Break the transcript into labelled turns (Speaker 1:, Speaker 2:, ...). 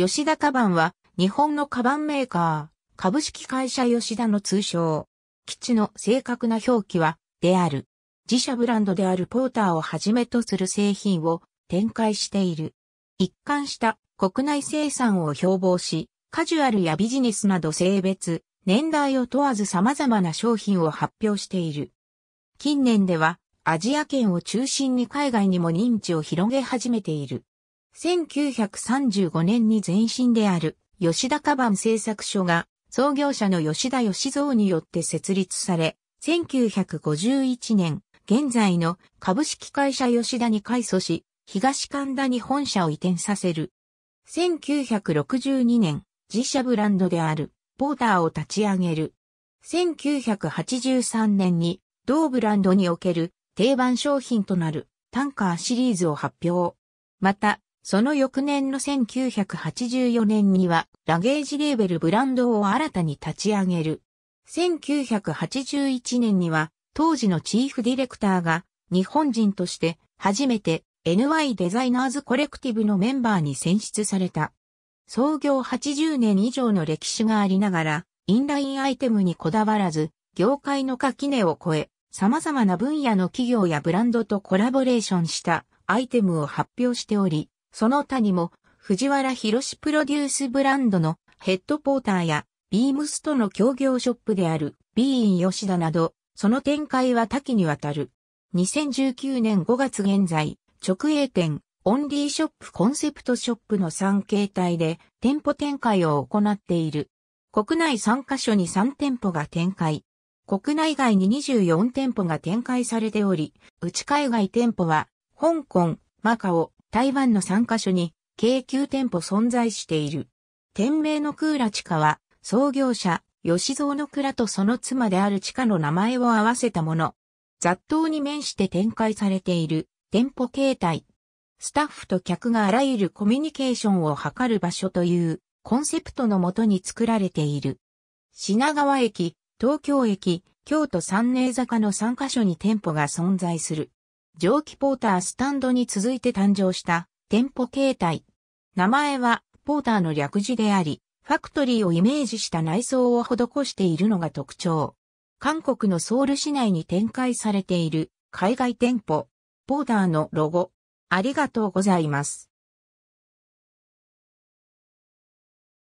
Speaker 1: 吉田カバンは、日本のカバンメーカー、株式会社吉田の通称。基地の正確な表記は、である。自社ブランドであるポーターをはじめとする製品を展開している。一貫した国内生産を標榜し、カジュアルやビジネスなど性別、年代を問わず様々な商品を発表している。近年ではアジア圏を中心に海外にも認知を広げ始めている。1935年に前身である吉田カバン製作所が創業者の吉田義造によって設立され、1951年、現在の株式会社吉田に改組し、東神田に本社を移転させる。1962年、自社ブランドであるポーターを立ち上げる。1983年に同ブランドにおける定番商品となるタンカーシリーズを発表。また、その翌年の1984年には、ラゲージレーベルブランドを新たに立ち上げる。1981年には、当時のチーフディレクターが、日本人として、初めて NY デザイナーズコレクティブのメンバーに選出された。創業80年以上の歴史がありながら、インラインアイテムにこだわらず、業界の垣根を越え、様々な分野の企業やブランドとコラボレーションしたアイテムを発表しており、その他にも、藤原博プロデュースブランドのヘッドポーターや、ビームスとの協業ショップである、ビーン吉田など、その展開は多岐にわたる。2019年5月現在、直営店、オンリーショップコンセプトショップの3形態で店舗展開を行っている。国内3カ所に3店舗が展開。国内外に24店舗が展開されており、内海外店舗は、香港、マカオ、台湾の3カ所に京急店舗存在している。店名のクーラ地下は創業者吉蔵の蔵とその妻である地下の名前を合わせたもの。雑踏に面して展開されている店舗形態。スタッフと客があらゆるコミュニケーションを図る場所というコンセプトのもとに作られている。品川駅、東京駅、京都三寧坂の3カ所に店舗が存在する。蒸気ポータースタンドに続いて誕生した店舗形態。名前はポーターの略字であり、ファクトリーをイメージした内装を施しているのが特徴。韓国のソウル市内に展開されている海外店舗、ポーターのロゴ。ありがとうございます。